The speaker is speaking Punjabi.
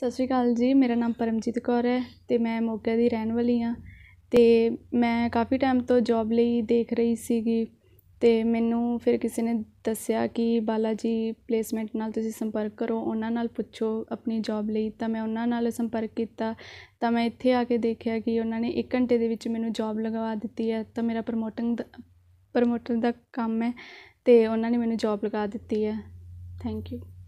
ਸਤਿ ਸ਼੍ਰੀ ਅਕਾਲ ਜੀ ਮੇਰਾ ਨਾਮ ਪਰਮਜੀਤ ਕੌਰ ਹੈ ਤੇ ਮੈਂ ਮੋਗਾ ਦੀ ਰਹਿਣ ਵਾਲੀ ਹਾਂ ਤੇ ਮੈਂ ਕਾਫੀ ਟਾਈਮ ਤੋਂ ਜੌਬ ਲਈ ਦੇਖ ਰਹੀ ਸੀਗੀ ਤੇ ਮੈਨੂੰ ਫਿਰ ਕਿਸੇ ਨੇ ਦੱਸਿਆ ਕਿ ਬਾਲਾ ਜੀ ਪਲੇਸਮੈਂਟ ਨਾਲ ਤੁਸੀਂ ਸੰਪਰਕ ਕਰੋ ਉਹਨਾਂ ਨਾਲ ਪੁੱਛੋ ਆਪਣੀ ਜੌਬ ਲਈ ਤਾਂ ਮੈਂ ਉਹਨਾਂ ਨਾਲ ਸੰਪਰਕ ਕੀਤਾ ਤਾਂ ਮੈਂ ਇੱਥੇ ਆ ਕੇ ਦੇਖਿਆ ਕਿ ਉਹਨਾਂ ਨੇ 1 ਘੰਟੇ ਦੇ ਵਿੱਚ ਮੈਨੂੰ ਜੌਬ ਲਗਵਾ ਦਿੱਤੀ ਹੈ ਤਾਂ ਮੇਰਾ ਪ੍ਰਮੋਟਿੰਗ ਦਾ ਪ੍ਰਮੋਟਰ ਦਾ ਕੰਮ ਹੈ ਤੇ ਉਹਨਾਂ ਨੇ ਮੈਨੂੰ ਜੌਬ ਲਗਾ ਦਿੱਤੀ ਹੈ ਥੈਂਕ ਯੂ